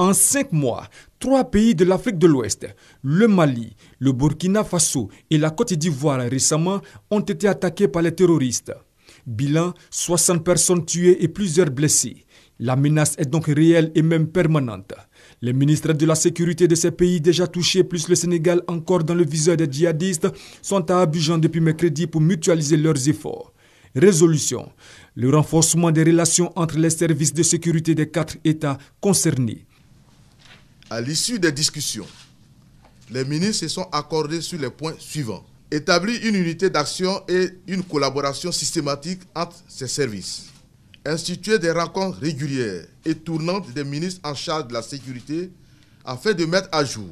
En cinq mois, trois pays de l'Afrique de l'Ouest, le Mali, le Burkina Faso et la Côte d'Ivoire récemment, ont été attaqués par les terroristes. Bilan, 60 personnes tuées et plusieurs blessées. La menace est donc réelle et même permanente. Les ministres de la sécurité de ces pays déjà touchés, plus le Sénégal encore dans le viseur des djihadistes, sont à Abidjan depuis mercredi pour mutualiser leurs efforts. Résolution. Le renforcement des relations entre les services de sécurité des quatre États concernés. À l'issue des discussions, les ministres se sont accordés sur les points suivants. Établir une unité d'action et une collaboration systématique entre ces services. Instituer des rencontres régulières et tournantes des ministres en charge de la sécurité afin de mettre à jour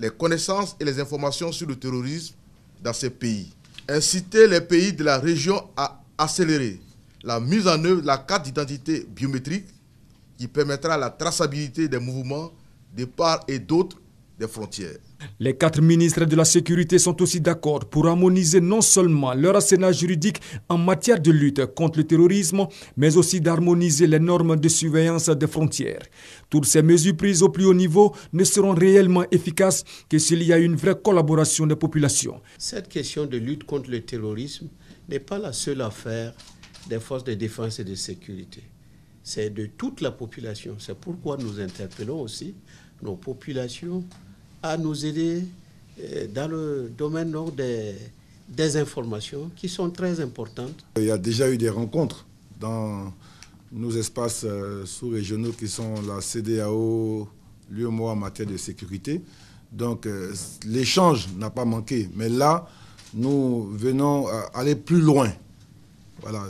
les connaissances et les informations sur le terrorisme dans ces pays. Inciter les pays de la région à accélérer la mise en œuvre de la carte d'identité biométrique qui permettra la traçabilité des mouvements de part et d'autre des frontières. Les quatre ministres de la Sécurité sont aussi d'accord pour harmoniser non seulement leur arsenal juridique en matière de lutte contre le terrorisme, mais aussi d'harmoniser les normes de surveillance des frontières. Toutes ces mesures prises au plus haut niveau ne seront réellement efficaces que s'il y a une vraie collaboration des populations. Cette question de lutte contre le terrorisme n'est pas la seule affaire des forces de défense et de sécurité c'est de toute la population. C'est pourquoi nous interpellons aussi nos populations à nous aider euh, dans le domaine des, informations qui sont très importantes. Il y a déjà eu des rencontres dans nos espaces euh, sous-régionaux qui sont la CDAO, l'UMO en matière de sécurité. Donc euh, l'échange n'a pas manqué, mais là, nous venons aller plus loin. Voilà,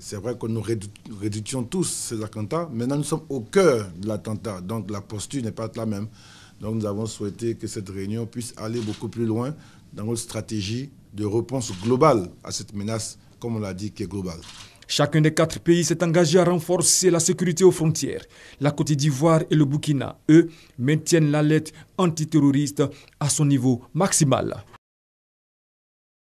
c'est vrai que nous réduisions tous ces attentats. Maintenant, nous sommes au cœur de l'attentat, donc la posture n'est pas la même. Donc nous avons souhaité que cette réunion puisse aller beaucoup plus loin dans notre stratégie de réponse globale à cette menace, comme on l'a dit, qui est globale. Chacun des quatre pays s'est engagé à renforcer la sécurité aux frontières. La Côte d'Ivoire et le Burkina, eux, maintiennent l'alerte antiterroriste à son niveau maximal.